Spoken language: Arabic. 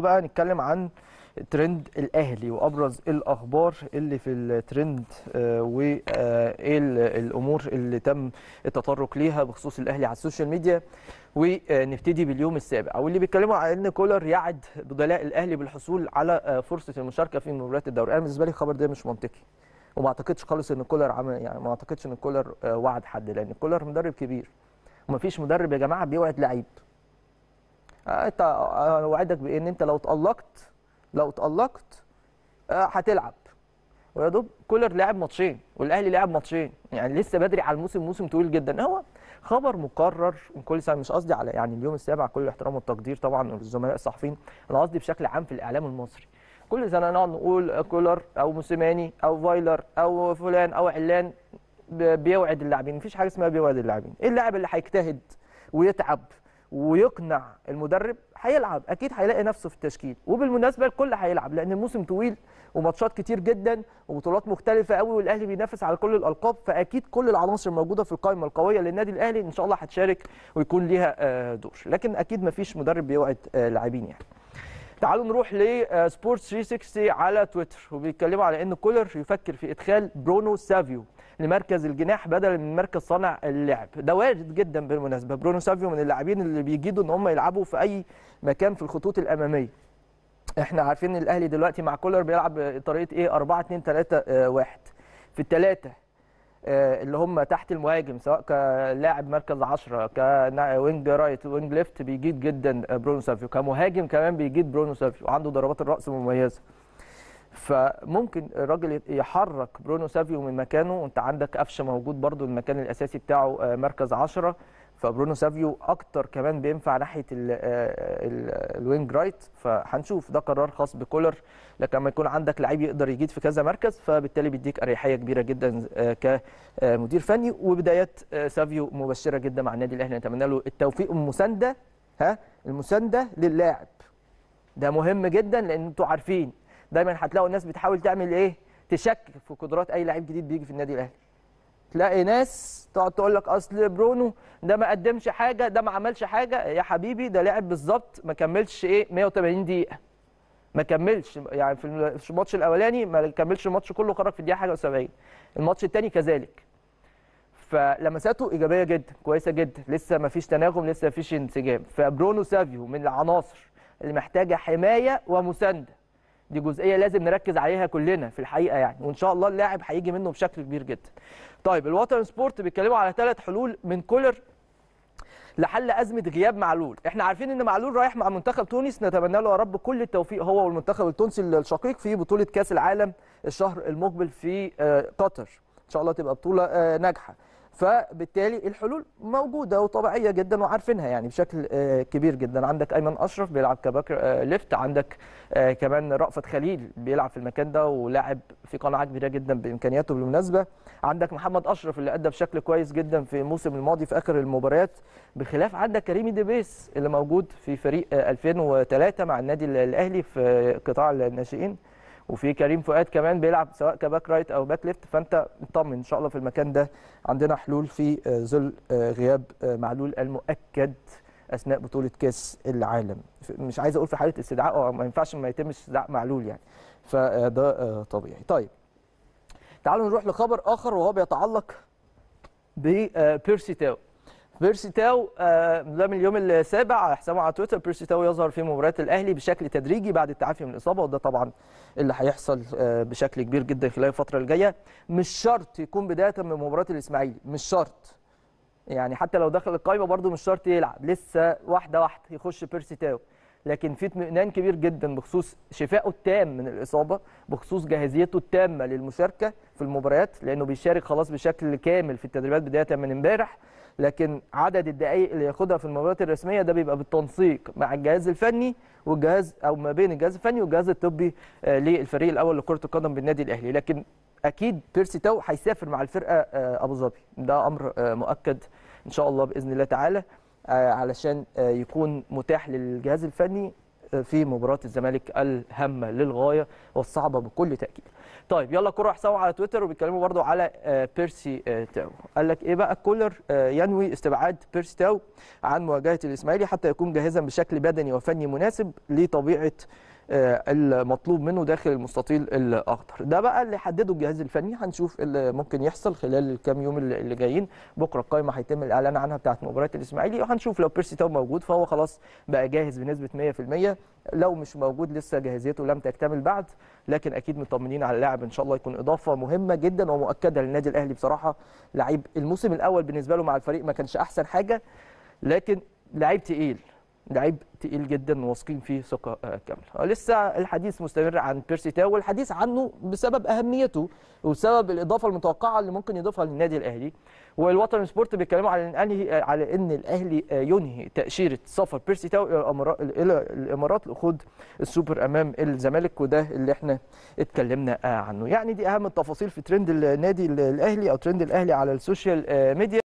كله بقى نتكلم عن ترند الاهلي وابرز الاخبار اللي في الترند آه، وايه آه، الامور اللي تم التطرق ليها بخصوص الاهلي على السوشيال ميديا ونبتدي آه، باليوم السابع واللي بيتكلموا على ان كولر يعد بدلاء الاهلي بالحصول على فرصه المشاركه في مباريات الدوري انا بالنسبه لي الخبر ده مش منطقي وما اعتقدش خالص ان كولر عمل يعني ما اعتقدش ان كولر وعد حد لان كولر مدرب كبير ومفيش مدرب يا جماعه بيوعد لعيب آه، انت اوعدك آه، بان انت لو اتالقت لو اتالقت آه، هتلعب ويا دوب كولر لعب ماتشين والاهلي لعب ماتشين يعني لسه بدري على الموسم موسم طويل جدا هو خبر مكرر من كل سنه مش قصدي على يعني اليوم السابع كل الاحترام والتقدير طبعا للزملاء الصحفيين انا قصدي بشكل عام في الاعلام المصري كل سنه نقعد نقول كولر او موسيماني او فايلر او فلان او علان بيوعد اللاعبين مفيش حاجه اسمها بيوعد اللاعبين ايه اللاعب اللي هيجتهد ويتعب ويقنع المدرب هيلعب اكيد هيلاقي نفسه في التشكيل وبالمناسبه الكل هيلعب لان الموسم طويل وماتشات كتير جدا وبطولات مختلفه قوي والاهلي بينافس على كل الالقاب فاكيد كل العناصر موجوده في القائمه القويه للنادي الاهلي ان شاء الله هتشارك ويكون ليها آه، دور لكن اكيد مفيش مدرب بيوعد آه، لاعبين يعني تعالوا نروح لسبورتس 360 آه، على تويتر وبيتكلموا على ان كولر يفكر في ادخال برونو سافيو لمركز الجناح بدلا من مركز صانع اللعب ده وارد جدا بالمناسبه برونو سافيو من اللاعبين اللي بيجيدوا ان هم يلعبوا في اي مكان في الخطوط الاماميه احنا عارفين الاهلي دلوقتي مع كولر بيلعب طريقه ايه 4 2 3 1 في الثلاثه آه، اللي هم تحت المهاجم سواء كلاعب مركز 10 كوينج رايت وينج ليفت بيجيد جدا آه، برونو سافيو كمهاجم كمان بيجيد برونو سافيو وعنده ضربات الراس مميزه فممكن الراجل يحرك برونو سافيو من مكانه وانت عندك قفشه موجود برده المكان الاساسي بتاعه آه، مركز 10 فبرونو سافيو اكتر كمان بينفع ناحيه آه، آه، الوينج رايت فهنشوف ده قرار خاص بكولر لكن لما يكون عندك لعيب يقدر يجيد في كذا مركز فبالتالي بيديك اريحيه كبيره جدا آه، كمدير فني وبدايات سافيو مبشره جدا مع النادي الاهلي نتمنى له التوفيق والمسانده ها المسانده للاعب ده مهم جدا لان انتوا عارفين دايما هتلاقوا الناس بتحاول تعمل ايه تشكك في قدرات اي لعيب جديد بيجي في النادي الاهلي تلاقي ناس تقعد تقول لك اصل برونو ده ما قدمش حاجه ده ما عملش حاجه يا حبيبي ده لعب بالظبط ما كملش ايه 180 دقيقه ما كملش يعني في الماتش الاولاني ما كملش الماتش كله خرج في الدقيقه 71 70 الماتش الثاني كذلك فلمساته ايجابيه جدا كويسه جدا لسه ما فيش تناغم لسه ما فيش انسجام فبرونو سافيو من العناصر اللي محتاجه حمايه ومسانده دي جزئيه لازم نركز عليها كلنا في الحقيقه يعني وان شاء الله اللاعب هيجي منه بشكل كبير جدا طيب الوطن سبورت بيتكلموا على ثلاث حلول من كولر لحل ازمه غياب معلول احنا عارفين ان معلول رايح مع منتخب تونس نتمنى له يا رب كل التوفيق هو والمنتخب التونسي الشقيق في بطوله كاس العالم الشهر المقبل في آه، قطر ان شاء الله تبقى بطوله آه، ناجحه فبالتالي الحلول موجوده وطبيعيه جدا وعارفينها يعني بشكل آه، كبير جدا عندك ايمن اشرف بيلعب كباك آه، ليفت عندك آه، كمان رأفت خليل بيلعب في المكان ده ولاعب في قناعه كبيره جدا بامكانياته بالمناسبه عندك محمد اشرف اللي ادى بشكل كويس جدا في الموسم الماضي في اخر المباريات بخلاف عندك كريمي ديبيس اللي موجود في فريق 2003 مع النادي الاهلي في قطاع الناشئين وفي كريم فؤاد كمان بيلعب سواء كباك رايت او باك ليفت فانت اطمن ان شاء الله في المكان ده عندنا حلول في آه، ظل آه، غياب آه، معلول المؤكد اثناء بطوله كاس العالم مش عايز اقول في حاله استدعاء أو ما ينفعش ما يتم استدعاء معلول يعني فده طبيعي طيب تعالوا نروح لخبر اخر وهو بيتعلق ببيرسي تاو بيرسي تاو آه، ده من اليوم السابع على حسابه على تويتر بيرسي تاو يظهر في مباريات الاهلي بشكل تدريجي بعد التعافي من الاصابه وده طبعا اللي هيحصل آه، بشكل كبير جدا خلال الفتره الجايه مش شرط يكون بدايه من مباراه الاسماعيلي مش شرط يعني حتى لو دخل القايمه برده مش شرط يلعب لسه واحده واحده يخش بيرسي تاو لكن في اطمئنان كبير جدا بخصوص شفائه التام من الاصابه بخصوص جاهزيته التامه للمشاركه في المباريات لانه بيشارك خلاص بشكل كامل في التدريبات بدايه من امبارح لكن عدد الدقائق اللي ياخدها في المباريات الرسميه ده بيبقى بالتنسيق مع الجهاز الفني والجهاز او ما بين الجهاز الفني والجهاز الطبي آه، للفريق الاول لكره القدم بالنادي الاهلي لكن اكيد بيرسي تو هيسافر مع الفرقه آه، ابو ظبي ده امر آه، مؤكد ان شاء الله باذن الله تعالى علشان يكون متاح للجهاز الفني في مباراه الزمالك الهامه للغايه والصعبه بكل تاكيد. طيب يلا كره حسام على تويتر وبيتكلموا برضو على آه، بيرسي آه، تاو قال لك ايه بقى كولر آه، ينوي استبعاد بيرسي تاو عن مواجهه الاسماعيلي حتى يكون جاهزا بشكل بدني وفني مناسب لطبيعه آه، المطلوب منه داخل المستطيل الاخضر ده بقى اللي حدده الجهاز الفني هنشوف إيه اللي ممكن يحصل خلال الكام يوم اللي جايين بكره القائمه هيتم الاعلان عنها بتاعه مباراه الاسماعيلي وهنشوف لو بيرسي تاو موجود فهو خلاص بقى جاهز بنسبه 100% لو مش موجود لسه جاهزيته لم تكتمل بعد لكن اكيد مطمنين على اللاعب ان شاء الله يكون اضافه مهمه جدا ومؤكده للنادي الاهلي بصراحه لعيب الموسم الاول بالنسبه له مع الفريق ما كانش احسن حاجه لكن لعيب تقيل لعيب تقيل جدا واثقين فيه ثقه آه، كامله. آه، لسه الحديث مستمر عن بيرسي تاو والحديث عنه بسبب اهميته وبسبب الاضافه المتوقعه اللي ممكن يضيفها للنادي الاهلي والوطن سبورت بيتكلموا على ان آه، على ان الاهلي ينهي تاشيره سفر بيرسي تاو الى الامارات لاخوض السوبر امام الزمالك وده اللي احنا اتكلمنا عنه. يعني دي اهم التفاصيل في ترند النادي الاهلي او ترند الاهلي على السوشيال ميديا